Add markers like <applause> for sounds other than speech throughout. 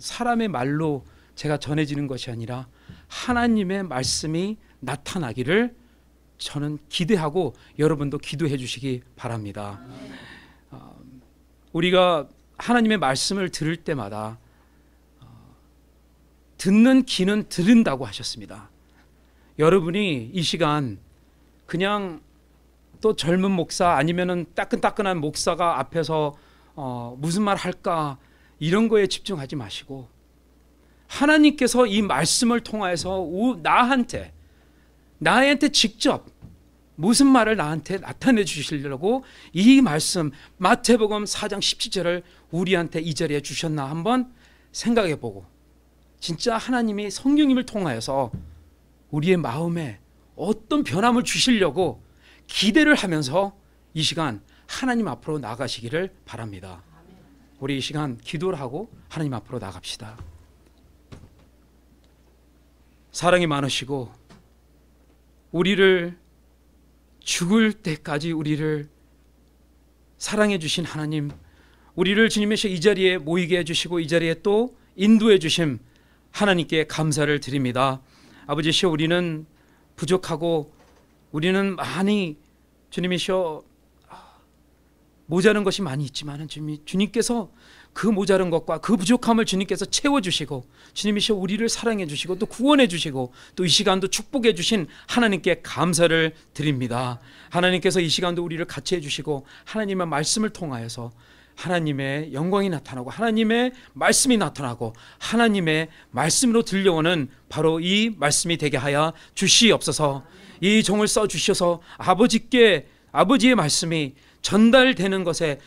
사람의 말로 제가 전해지는 것이 아니라 하나님의 말씀이 나타나기를 저는 기대하고 여러분도 기도해 주시기 바랍니다. 어, 우리가 하나님의 말씀을 들을 때마다 어, 듣는 귀는 들은다고 하셨습니다. 여러분이 이 시간 그냥 또 젊은 목사 아니면은 따끈따끈한 목사가 앞에서 어 무슨 말 할까 이런 거에 집중하지 마시고 하나님께서 이 말씀을 통하여서 나한테 나한테 직접 무슨 말을 나한테 나타내 주시려고 이 말씀 마태복음 4장 17절을 우리한테 이 자리에 주셨나 한번 생각해 보고 진짜 하나님이 성경님을 통하여서 우리의 마음에 어떤 변함을 주시려고 기대를 하면서 이 시간 하나님 앞으로 나가시기를 바랍니다. 우리 이 시간 기도를 하고 하나님 앞으로 나갑시다. 사랑이 많으시고 우리를 죽을 때까지 우리를 사랑해 주신 하나님, 우리를 주님의 이 자리에 모이게 해 주시고 이 자리에 또 인도해 주심 하나님께 감사를 드립니다. 아버지시여 우리는 부족하고 우리는 많이 주님이시 모자른 것이 많이 있지만 주님, 께서그 모자른 것과 그 부족함을 주님께서 채워주시고 주님이시 여 우리를 사랑해 주시고 또 구원해 주시고 또 이 시간도 축복해 주신 하나님께 감사를 드립니다. 하나님께서 이 시간도 우리를 같이 해주시고 하나님의 말씀을 통하여서 하나님의 영광이 나타나고 하나님의 말씀이 나타나고 하나님의 말씀으로 들려오는 바로 이 말씀이 되게 하여 주시옵소서 이 종을 써 주셔서 아버지께 아버지의 말씀이 전달되는 것에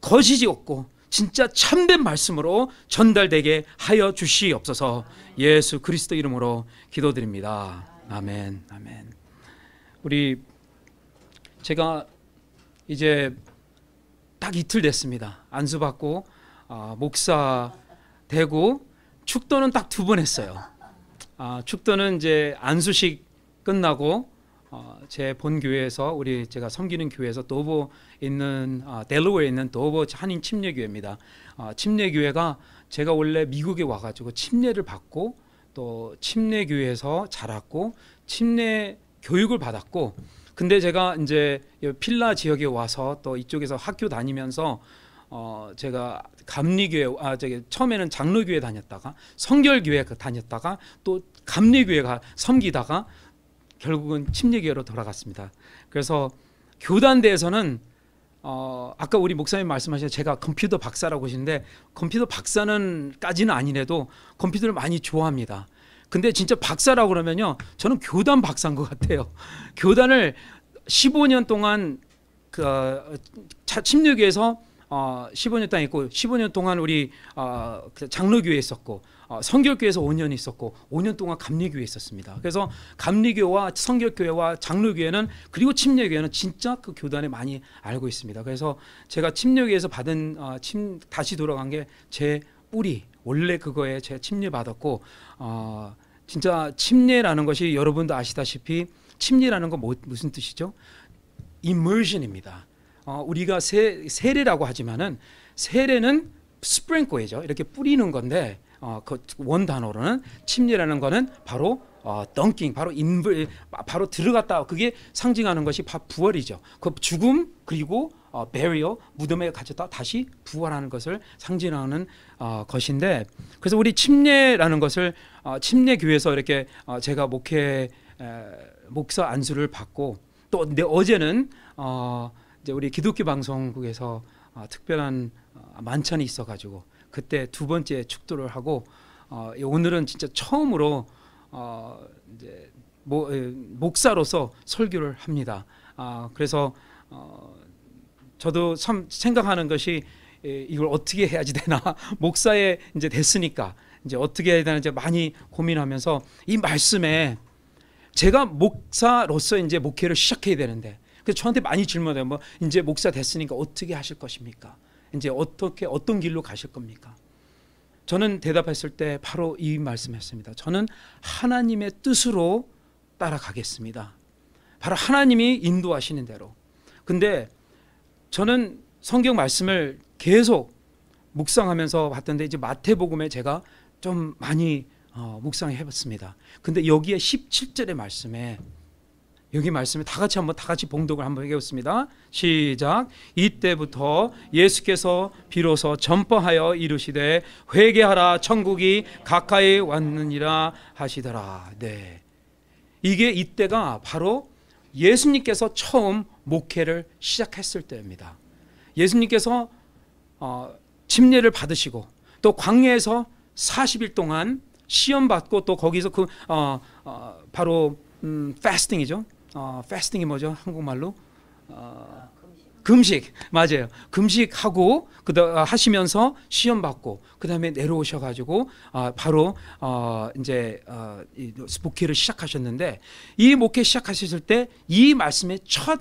거시지 없고 진짜 참된 말씀으로 전달되게 하여 주시옵소서 예수 그리스도 이름으로 기도드립니다. 아멘, 아멘. 우리 제가 이제 딱 이틀 됐습니다. 안수 받고 아, 목사 되고 축도는 딱 두 번 했어요. 아, 축도는 이제 안수식 끝나고 어, 제본 교회에서 우리 제가 섬기는 교회에서 도버 있는 아, 어, 델로웨에 있는 도버 한인 침례 교회입니다. 어, 침례 교회가 제가 원래 미국에 와가지고 침례를 받고 또 침례 교회에서 자랐고 침례 교육을 받았고 근데 제가 이제 필라 지역에 와서 또 이쪽에서 학교 다니면서 어 제가 감리교회 아 저기 처음에는 장로교회 다녔다가 성결교회 그 다녔다가 또 감리교회가 섬기다가 결국은 침례교로 돌아갔습니다. 그래서 교단대에서는 어, 아까 우리 목사님 말씀하신 제가 컴퓨터 박사라고 하시는데 컴퓨터 박사는까지는 아니래도 컴퓨터를 많이 좋아합니다. 근데 진짜 박사라고 그러면요, 저는 교단 박사인 것 같아요. 교단을 15년 동안 그 침례교에서 어, 15년 동안 있고 15년 동안 우리 어, 그 장로교회 있었고 어, 성결교에서 회 5년 있었고 5년 동안 감리교에 있었습니다. 그래서 감리교와 성결교회와 장로교회는 그리고 침례교회는 진짜 그 교단에 많이 알고 있습니다. 그래서 제가 침례교에서 받은 어, 침 다시 돌아간 게 제 뿌리 원래 그거에 제 침례 받았고 어, 진짜 침례라는 것이 여러분도 아시다시피 침례라는 건 뭐, 무슨 뜻이죠? immersion입니다. 어, 우리가 세, 세례라고 하지만은 세례는 스프링코예죠. 이렇게 뿌리는 건데 어, 그 원 단어로는 침례라는 거는 바로 어, 덩킹 바로 인불 바로 들어갔다 그게 상징하는 것이 바 부활이죠. 그 죽음 그리고 어, 베리어 무덤에 갇혔다 다시 부활하는 것을 상징하는 어, 것인데 그래서 우리 침례라는 것을 어, 침례 교회에서 이렇게 어, 제가 목회 에, 목사 안수를 받고 또 근데 어제는 어, 이제 우리 기독교 방송국에서 어, 특별한 어, 만찬이 있어가지고 그때 두 번째 축도를 하고 어, 예, 오늘은 진짜 처음으로 어, 이제 모, 예, 목사로서 설교를 합니다. 아, 그래서 어, 저도 참 생각하는 것이 예, 이걸 어떻게 해야지 되나 <laughs> 목사에 이제 됐으니까 이제 어떻게 해야 되는지 많이 고민하면서 이 말씀에 제가 목사로서 이제 목회를 시작해야 되는데 그 저한테 많이 질문해요. 뭐 이제 목사 됐으니까 어떻게 하실 것입니까? 이제 어떻게 어떤 길로 가실 겁니까? 저는 대답했을 때 바로 이 말씀했습니다. 저는 하나님의 뜻으로 따라가겠습니다. 바로 하나님이 인도하시는 대로. 근데 저는 성경 말씀을 계속 묵상하면서 봤던데 이제 마태복음에 제가 좀 많이 어, 묵상해 봤습니다. 근데 여기에 17절의 말씀에 여기 말씀에 다 같이 한번 다 같이 봉독을 한번 해보겠습니다. 시작. 이때부터 예수께서 비로소 전파하여 이르시되 회개하라 천국이 가까이 왔느니라 하시더라. 네. 이게 이때가 바로 예수님께서 처음 목회를 시작했을 때입니다. 예수님께서 어, 침례를 받으시고 또 광야에서 40일 동안 시험 받고 또 거기서 그 어, 어, 바로 음, 패스팅이죠. 어, 패스팅이 뭐죠? 한국말로 어, 금식 맞아요. 금식하고 그 하시면서 시험 받고 그다음에 내려오셔 가지고 어, 바로 어, 이제 어, 이 목회를 시작하셨는데 이 목회 시작하셨을 때 이 말씀의 첫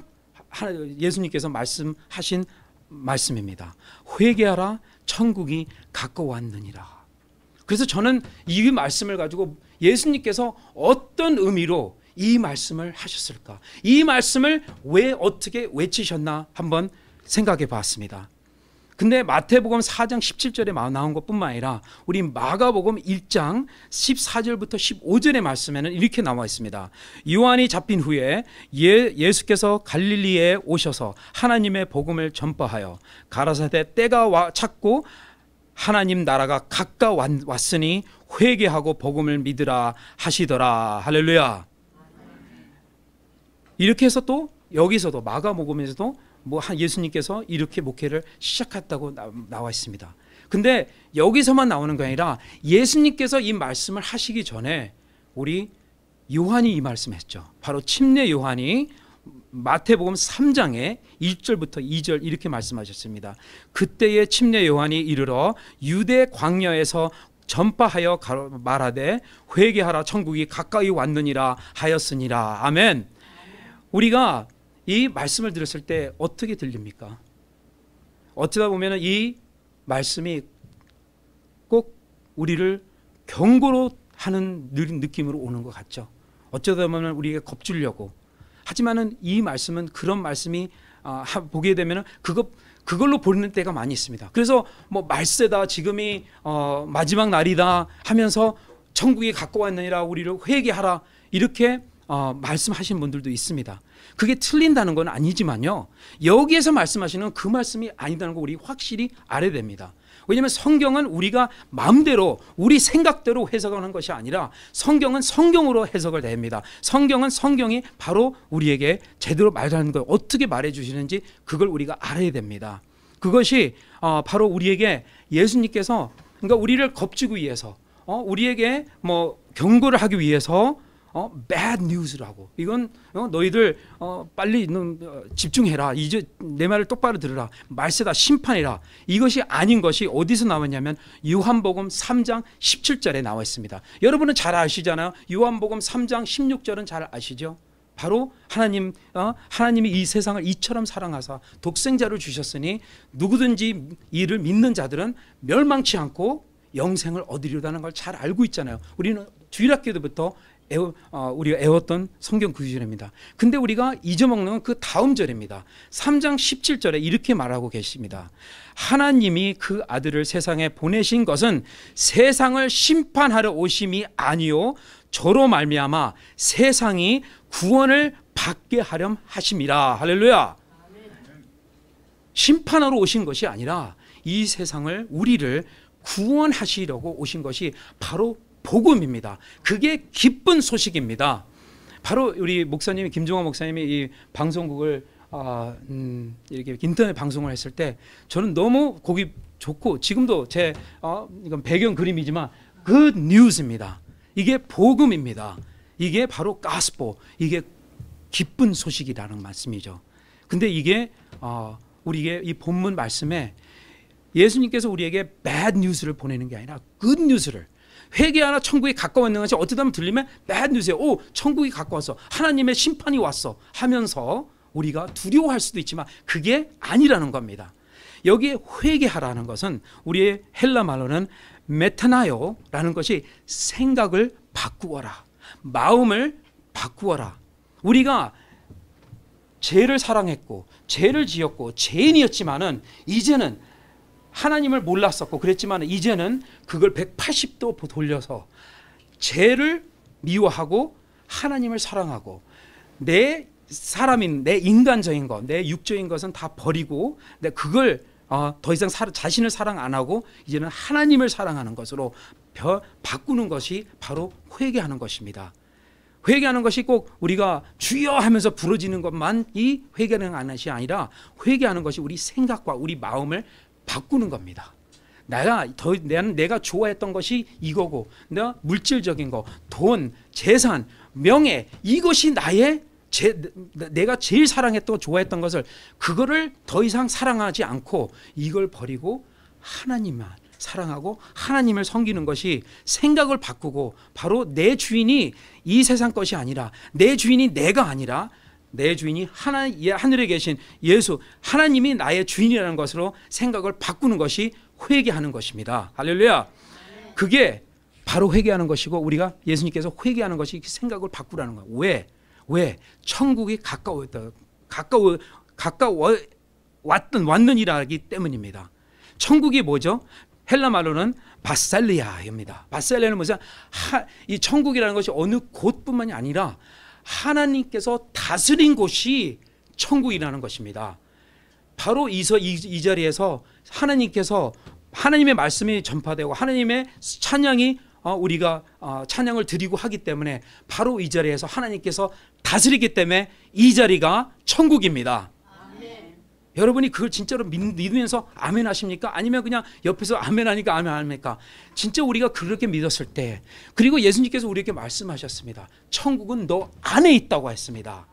예수님께서 말씀하신 말씀입니다. 회개하라 천국이 가까웠느니라. 그래서 저는 이 말씀을 가지고 예수님께서 어떤 의미로 이 말씀을 하셨을까? 이 말씀을 왜 어떻게 외치셨나 한번 생각해 봤습니다. 근데 마태복음 4장 17절에 나온 것뿐만 아니라 우리 마가복음 1장 14절부터 15절의 말씀에는 이렇게 나와 있습니다. 요한이 잡힌 후에 예, 수께서 갈릴리에 오셔서 하나님의 복음을 전파하여 가라사대 때가 와, 찼고 하나님 나라가 가까 왔으니 회개하고 복음을 믿으라 하시더라. 할렐루야. 이렇게 해서 또 여기서도 마가복음에서도 뭐 한 예수님께서 이렇게 목회를 시작했다고 나와 있습니다. 근데 여기서만 나오는 게 아니라 예수님께서 이 말씀을 하시기 전에 우리 요한이 이 말씀했죠. 바로 침례 요한이 마태복음 3장에 1절부터 2절 이렇게 말씀하셨습니다. 그때의 침례 요한이 이르러 유대 광야에서 전파하여 말하되 회개하라 천국이 가까이 왔느니라 하였으니라. 아멘. 우리가 이 말씀을 들었을 때 어떻게 들립니까? 어쩌다 보면 이 말씀이 꼭 우리를 경고로 하는 느낌으로 오는 것 같죠. 어쩌다 보면 우리에게 겁주려고. 하지만은 이 말씀은 그런 말씀이 아, 보게 되면은 그것 그걸로 보는 때가 많이 있습니다. 그래서 뭐 말세다 지금이 어, 마지막 날이다 하면서 천국이 갖고 왔느니라 우리를 회개하라 이렇게 어, 말씀하신 분들도 있습니다. 그게 틀린다는 건 아니지만요. 여기에서 말씀하시는 그 말씀이 아니다는 거 우리 확실히 알아야 됩니다. 왜냐하면 성경은 우리가 마음대로 우리 생각대로 해석하는 것이 아니라 성경은 성경으로 해석을 됩니다. 성경은 성경이 바로 우리에게 제대로 말하는 걸 어떻게 말해 주시는지 그걸 우리가 알아야 됩니다. 그것이 어, 바로 우리에게 예수님께서 그러니까 우리를 겁주기 위해서 어, 우리에게 뭐 경고를 하기 위해서 어, bad news라고. 이건 어, 너희들 어, 빨리 너, 어, 집중해라. 이제 내 말을 똑바로 들으라. 말세다 심판이라. 이것이 아닌 것이 어디서 나왔냐면 요한복음 3장 17절에 나와 있습니다. 여러분은 잘 아시잖아요. 요한복음 3장 16절은 잘 아시죠? 바로 하나님 어, 하나님이 이 세상을 이처럼 사랑하사 독생자를 주셨으니 누구든지 이를 믿는 자들은 멸망치 않고 영생을 얻으려다는걸 잘 알고 있잖아요. 우리는 주일학교부터 때 애워, 어, 우리가 애웠던 성경 구절입니다. 근데 우리가 잊어먹는 그 다음 절입니다. 3장 17절에 이렇게 말하고 계십니다. 하나님이 그 아들을 세상에 보내신 것은 세상을 심판하러 오심이 아니요 저로 말미암아 세상이 구원을 받게 하렴 하심이라. 할렐루야. 심판하러 오신 것이 아니라 이 세상을 우리를 구원하시려고 오신 것이 바로 복음입니다. 그게 기쁜 소식입니다. 바로 우리 목사님이 김종화 목사님이 이 방송국을 아, 음, 이렇게 인터넷 방송을 했을 때 저는 너무 곡이 좋고 지금도 제 어, 이건 배경 그림이지만 그 뉴스입니다. 이게 복음입니다. 이게 바로 가스포 이게 기쁜 소식이라는 말씀이죠. 근데 이게 어, 우리의 이 본문 말씀에 예수님께서 우리에게 bad news를 보내는 게 아니라 good news를 회개하나 천국이 가까웠는 것이 어쩌다 보면 들리면 맨 뉴스에 오 천국이 가까웠어 하나님의 심판이 왔어 하면서 우리가 두려워할 수도 있지만 그게 아니라는 겁니다. 여기에 회개하라는 것은 우리의 헬라 말로는 메타나요라는 것이 생각을 바꾸어라. 마음을 바꾸어라. 우리가 죄를 사랑했고 죄를 지었고 죄인이었지만은 이제는 하나님을 몰랐었고 그랬지만 이제는 그걸 180도 돌려서 죄를 미워하고 하나님을 사랑하고 내 사람인 내 인간적인 것, 내 육적인 것은 다 버리고 근 그걸 어, 더 이상 사, 자신을 사랑 안 하고 이제는 하나님을 사랑하는 것으로 벼, 바꾸는 것이 바로 회개하는 것입니다. 회개하는 것이 꼭 우리가 주여 하면서 부러지는 것만 이 회개는 안것이 아니라 회개하는 것이 우리 생각과 우리 마음을 바꾸는 겁니다. 내가 더 나는 내가 좋아했던 것이 이거고 내 물질적인 거, 돈, 재산, 명예 이것이 나의 제, 내가 제일 사랑했던 좋아했던 것을 그거를 더 이상 사랑하지 않고 이걸 버리고 하나님만 사랑하고 하나님을 섬기는 것이 생각을 바꾸고 바로 내 주인이 이 세상 것이 아니라 내 주인이 내가 아니라 내 주인이 하나 예, 하늘에 계신 예수 하나님이 나의 주인이라는 것으로 생각을 바꾸는 것이 회개하는 것입니다. 할렐루야. 그게 바로 회개하는 것이고 우리가 예수님께서 회개하는 것이 생각을 바꾸라는 거예요. 왜? 왜? 천국이 가까웠다. 가까워 가까워 왔던 왔는이라기 때문입니다. 천국이 뭐죠? 헬라 말로는 바살리아입니다. 바살리아는 뭐죠? 하, 이 천국이라는 것이 어느 곳뿐만이 아니라 하나님께서 다스린 곳이 천국이라는 것입니다. 바로 이, 이 자리에서 하나님께서 하나님의 말씀이 전파되고 하나님의 찬양이 어, 우리가 어, 찬양을 드리고 하기 때문에 바로 이 자리에서 하나님께서 다스리기 때문에 이 자리가 천국입니다. 여러분이 그걸 진짜로 믿, 으면서 아멘 하십니까? 아니면 그냥 옆에서 아멘 하니까 아멘 합니까? 진짜 우리가 그렇게 믿었을 때 그리고 예수님께서 우리에게 말씀하셨습니다. 천국은 너 안에 있다고 했습니다.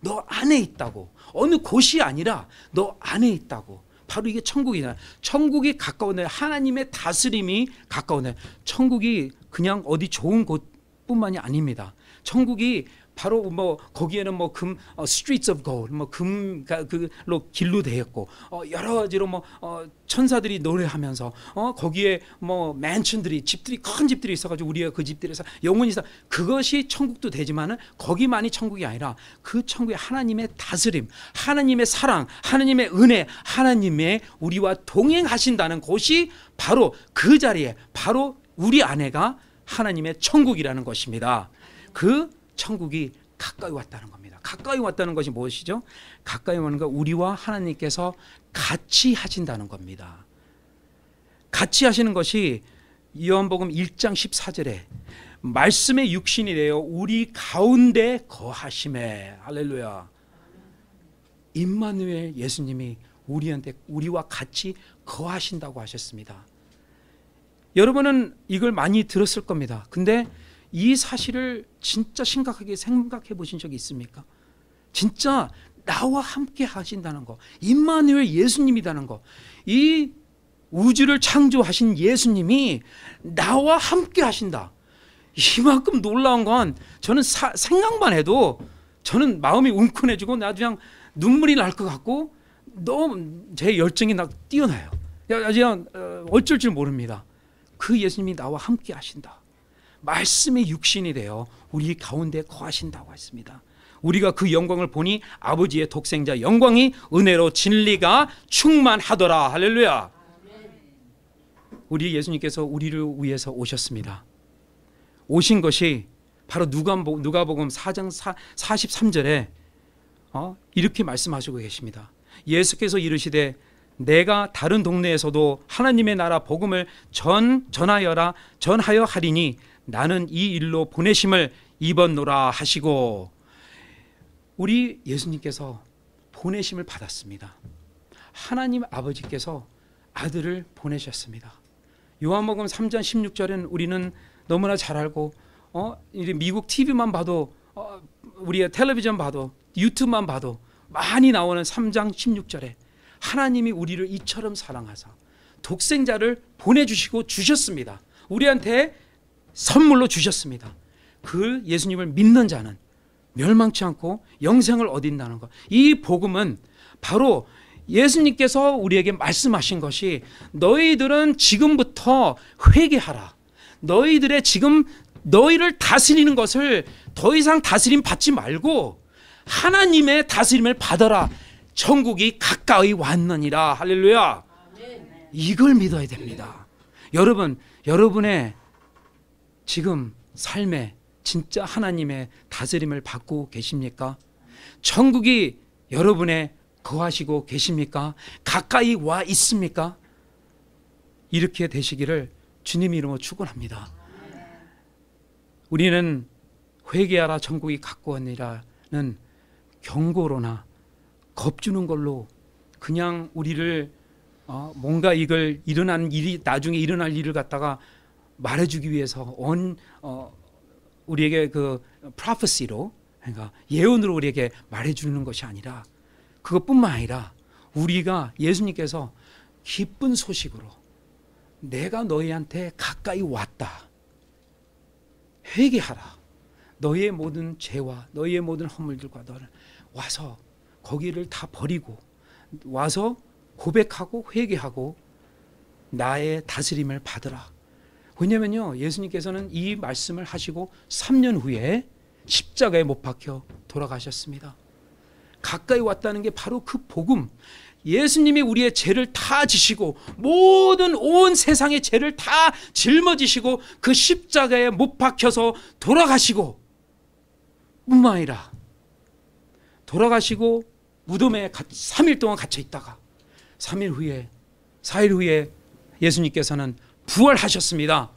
너 안에 있다고. 어느 곳이 아니라 너 안에 있다고. 바로 이게 천국이다. 천국이 가까운 날 하나님의 다스림이 가까운 날 천국이 그냥 어디 좋은 곳뿐만이 아닙니다. 천국이 바로 뭐 거기에는 뭐금 어, streets of gold 뭐금 가 그로 길로 되었고 어, 여러 가지로 뭐 어, 천사들이 노래하면서 어, 거기에 뭐 맨션들이 집들이 큰 집들이 있어가지고 우리가 그 집들에서 영원히 있어 그것이 천국도 되지만은 거기만이 천국이 아니라 그 천국의 하나님의 다스림 하나님의 사랑 하나님의 은혜 하나님의 우리와 동행하신다는 곳이 바로 그 자리에 바로 우리 아내가 하나님의 천국이라는 것입니다. 그 천국이 가까이 왔다는 겁니다. 가까이 왔다는 것이 무엇이죠? 가까이 오는 건 우리와 하나님께서 같이 하신다는 겁니다. 같이 하시는 것이 요한복음 1장 14절에 말씀의 육신이래요. 우리 가운데 거하심에 할렐루야. 임마누엘 예수님이 우리한테 우리와 같이 거하신다고 하셨습니다. 여러분은 이걸 많이 들었을 겁니다. 근데 이 사실을 진짜 심각하게 생각해 보신 적이 있습니까? 진짜 나와 함께 하신다는 거, 임마누엘 예수님이라는 거, 이 우주를 창조하신 예수님이 나와 함께 하신다. 이만큼 놀라운 건 저는 사, 생각만 해도 저는 마음이 웅크해지고 나 그냥 눈물이 날 것 같고 너무 제 열정이 나 뛰어나요. 그냥 어, 어쩔 줄 모릅니다. 그 예수님이 나와 함께 하신다. 말씀이 육신이 되어 우리 가운데 거하신다고 했습니다. 우리가 그 영광을 보니 아버지의 독생자 영광이 은혜로 진리가 충만하더라. 할렐루야. 우리 예수님께서 우리를 위해서 오셨습니다. 오신 것이 바로 누가복음 4장 43절에 어? 이렇게 말씀하시고 계십니다. 예수께서 이르시되 내가 다른 동네에서도 하나님의 나라 복음을 전 전하여라 전하여 하리니 나는 이 일로 보내심을 입었노라 하시고 우리 예수님께서 보내심을 받았습니다. 하나님 아버지께서 아들을 보내셨습니다. 요한복음 3장 16절은 우리는 너무나 잘 알고 어 미국 TV만 봐도 어, 우리의 텔레비전 봐도 유튜브만 봐도 많이 나오는 3장 16절에 하나님이 우리를 이처럼 사랑하사 독생자를 보내주시고 주셨습니다. 우리한테 선물로 주셨습니다. 그 예수님을 믿는 자는 멸망치 않고 영생을 얻는다는 것. 이 복음은 바로 예수님께서 우리에게 말씀하신 것이 너희들은 지금부터 회개하라. 너희들의 지금 너희를 다스리는 것을 더 이상 다스림 받지 말고 하나님의 다스림을 받아라. 천국이 가까이 왔느니라. 할렐루야. 이걸 믿어야 됩니다. 여러분, 여러분의 지금 삶에 진짜 하나님의 다스림을 받고 계십니까? 천국이 여러분의 거하시고 계십니까? 가까이 와 있습니까? 이렇게 되시기를 주님 이름으로 축원합니다. 우리는 회개하라 천국이 가까우니라는 경고로나 겁주는 걸로 그냥 우리를 어, 뭔가 이걸 일어난 일이 나중에 일어날 일을 갖다가 말해주기 위해서 온 어, 우리에게 그프 r o p h 로 그러니까 예언으로 우리에게 말해주는 것이 아니라 그것뿐만 아니라 우리가 예수님께서 기쁜 소식으로 내가 너희한테 가까이 왔다. 회개하라. 너희의 모든 죄와 너희의 모든 허물들과 너를 와서 거기를 다 버리고 와서 고백하고 회개하고 나의 다스림을 받으라. 왜냐면요. 예수님께서는 이 말씀을 하시고 3년 후에 십자가에 못 박혀 돌아가셨습니다. 가까이 왔다는 게 바로 그 복음. 예수님이 우리의 죄를 다 지시고 모든 온 세상의 죄를 다 짊어지시고 그 십자가에 못 박혀서 돌아가시고 무마이라 돌아가시고 무덤에 3일 동안 갇혀 있다가 3일 후에 4일 후에 예수님께서는 부활하셨습니다.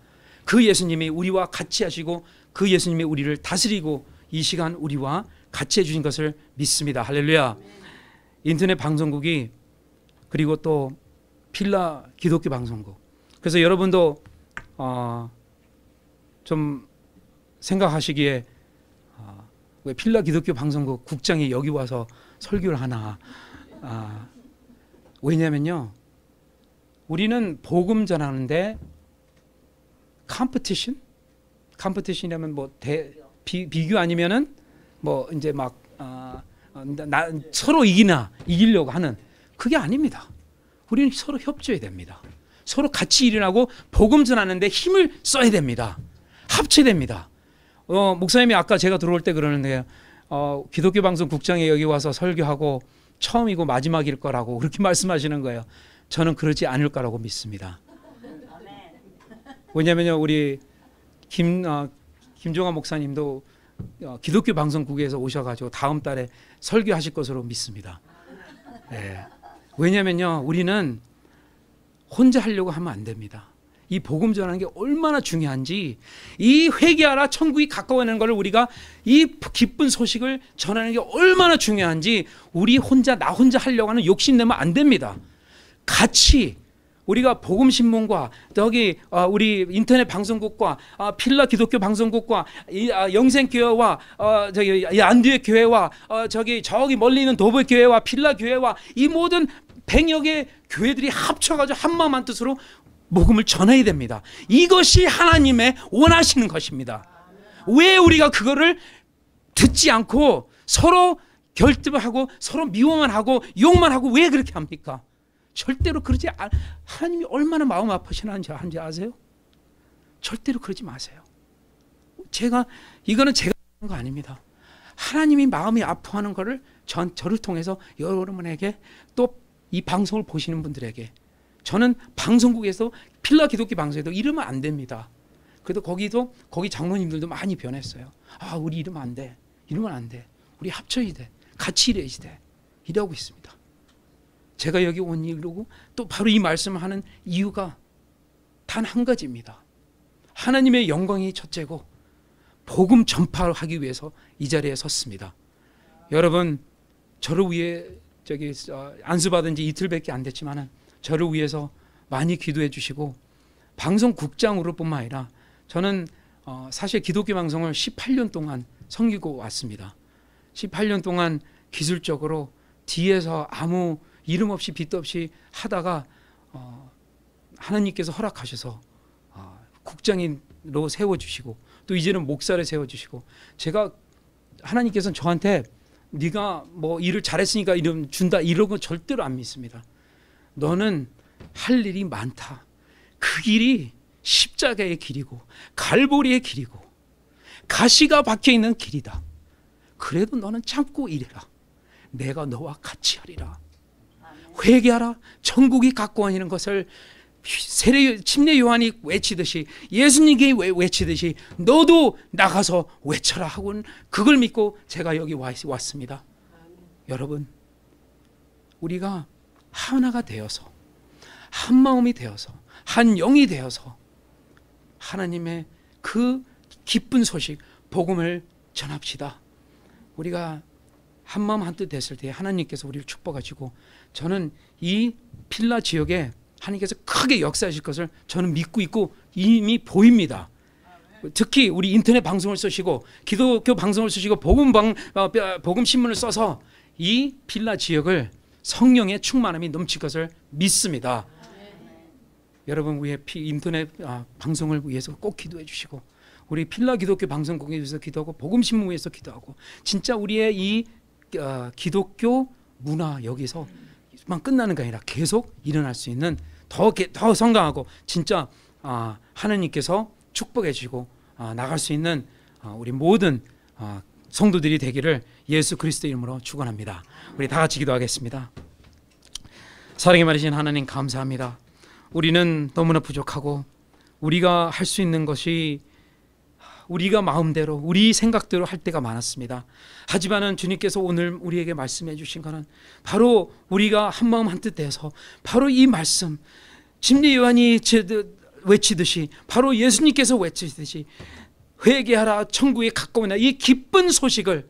그 예수님이 우리와 같이 하시고 그 예수님이 우리를 다스리고 이 시간 우리와 같이 해주신 것을 믿습니다. 할렐루야. 인터넷 방송국이 그리고 또 필라 기독교 방송국. 그래서 여러분도 어, 좀 생각하시기에 어, 왜 필라 기독교 방송국 국장이 여기 와서 설교를 하나? 아, 왜냐면요 우리는 복음 전하는데 컴피티션? 컴피티션이라면 뭐 대, 비, 비교 아니면은 뭐 이제 막 아, 어, 나, 서로 이기나 이기려고 하는 그게 아닙니다. 우리는 서로 협조해야 됩니다. 서로 같이 일어나고 복음 전하는데 힘을 써야 됩니다. 합쳐야 됩니다. 어, 목사님이 아까 제가 들어올 때 그러는데 어, 기독교 방송 국장에 여기 와서 설교하고 처음이고 마지막일 거라고 그렇게 <laughs> 말씀하시는 거예요. 저는 그러지 않을 거라고 믿습니다. 왜냐하면요 우리 김 어, 김종환 목사님도 어, 기독교 방송국에서 오셔가지고 다음 달에 설교하실 것으로 믿습니다. 네. 왜냐면요 우리는 혼자 하려고 하면 안 됩니다. 이 복음 전하는 게 얼마나 중요한지 이 회개하라 천국이 가까워하는 것을 우리가 이 기쁜 소식을 전하는 게 얼마나 중요한지 우리 혼자 나 혼자 하려고 하는 욕심 내면 안 됩니다. 같이 우리가 복음 신문과 저기 어, 우리 인터넷 방송국과 어, 필라 기독교 방송국과 아, 영생 어, 교회와 저기 안디의 교회와 저기 저기 멀리 있는 도보 교회와 필라 교회와 이 모든 백여 개 교회들이 합쳐가지고 한 마음 한 뜻으로 복음을 전해야 됩니다. 이것이 하나님의 원하시는 것입니다. 왜 우리가 그거를 듣지 않고 서로 결집 하고 서로 미워만 하고 욕만 하고 왜 그렇게 합니까? 절대로 그러지 않, 아, 하나님이 얼마나 마음 아프시는지 아세요? 절대로 그러지 마세요. 제가 이거는 제가 하는 거 아닙니다. 하나님이 마음이 아파하는 거를 전 저를 통해서 여러분에게 또 이 방송을 보시는 분들에게 저는 방송국에서 필라 기독교 방송에도 이러면 안 됩니다. 그래도 거기도 거기 장로님들도 많이 변했어요. 아 우리 이러면 안 돼. 이러면 안 돼. 우리 합쳐야 돼. 같이 일해야 돼. 이러고 있습니다. 제가 여기 온 이유고 또 바로 이 말씀하는 을 이유가 단 한 가지입니다. 하나님의 영광이 첫째고 복음 전파하기 위해서 이 자리에 섰습니다. 여러분 저를 위해 저기 안수 받은 지 이틀밖에 안 됐지만은 저를 위해서 많이 기도해 주시고 방송국장으로뿐만 아니라 저는 어 사실 기독교 방송을 18년 동안 섬기고 왔습니다. 18년 동안 기술적으로 뒤에서 아무 이름 없이 빛도 없이 하다가 어, 하나님께서 허락하셔서 어, 국장인로 세워주시고 또 이제는 목사를 세워주시고 제가 하나님께서 저한테 네가 뭐 일을 잘했으니까 이름 준다 이런 건 절대로 안 믿습니다. 너는 할 일이 많다. 그 길이 십자가의 길이고 갈보리의 길이고 가시가 박혀 있는 길이다. 그래도 너는 참고 일해라. 내가 너와 같이 하리라. 회개하라. 천국이 갖고 아니는 것을 세례 침례 요한이 외치듯이 예수님께 외치듯이 너도 나가서 외쳐라 하고는 그걸 믿고 제가 여기 왔습니다. 아멘. 여러분 우리가 하나가 되어서 한 마음이 되어서 한 영이 되어서 하나님의 그 기쁜 소식 복음을 전합시다. 우리가 한 마음 한뜻 됐을 때 하나님께서 우리를 축복하시고 저는 이 필라 지역에 하나님께서 크게 역사하실 것을 저는 믿고 있고 이미 보입니다. 특히 우리 인터넷 방송을 쓰시고 기독교 방송을 쓰시고 복음 방 어, 복음 신문을 써서 이 필라 지역을 성령의 충만함이 넘칠 것을 믿습니다. 여러분 위에 인터넷 아, 방송을 위해서 꼭 기도해 주시고 우리 필라 기독교 방송국에 위해서 기도하고 복음 신문 위서 기도하고 진짜 우리의 이 어, 기독교 문화 여기서 만 끝나는 게 아니라 계속 일어날 수 있는 더, 더 성장하고 진짜 아, 하느님께서 축복해 주시고 아, 나갈 수 있는 아, 우리 모든 아, 성도들이 되기를 예수 그리스도 이름으로 축원합니다. 우리 다 같이 기도하겠습니다. 사랑의 말이신 하나님 감사합니다. 우리는 너무나 부족하고 우리가 할 수 있는 것이 우리가 마음대로 우리 생각대로 할 때가 많았습니다. 하지만은 주님께서 오늘 우리에게 말씀해 주신 것은 바로 우리가 한 마음 한뜻 돼서 바로 이 말씀 진리 요한이 외치듯이 바로 예수님께서 외치듯이 회개하라 천국에 가까우나 이 기쁜 소식을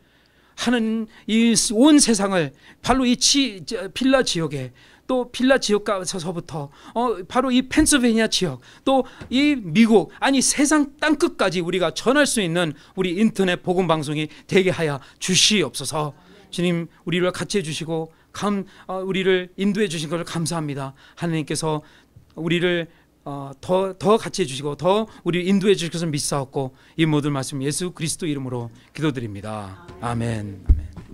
하는 이 온 세상을 바로 이 치, 빌라 지역에 또 빌라 지역가서부터 어, 바로 이 펜스베니아 지역 또 이 미국 아니 세상 땅 끝까지 우리가 전할 수 있는 우리 인터넷 복음 방송이 되게 하여 주시옵소서. 주님 우리를 같이 해주시고 감 어, 우리를 인도해 주신 것을 감사합니다. 하나님께서 우리를 더더 어, 같이 해주시고 더 우리 인도해 주실 것을 믿사옵고 이 모든 말씀 예수 그리스도 이름으로 기도드립니다. 아멘. 아멘.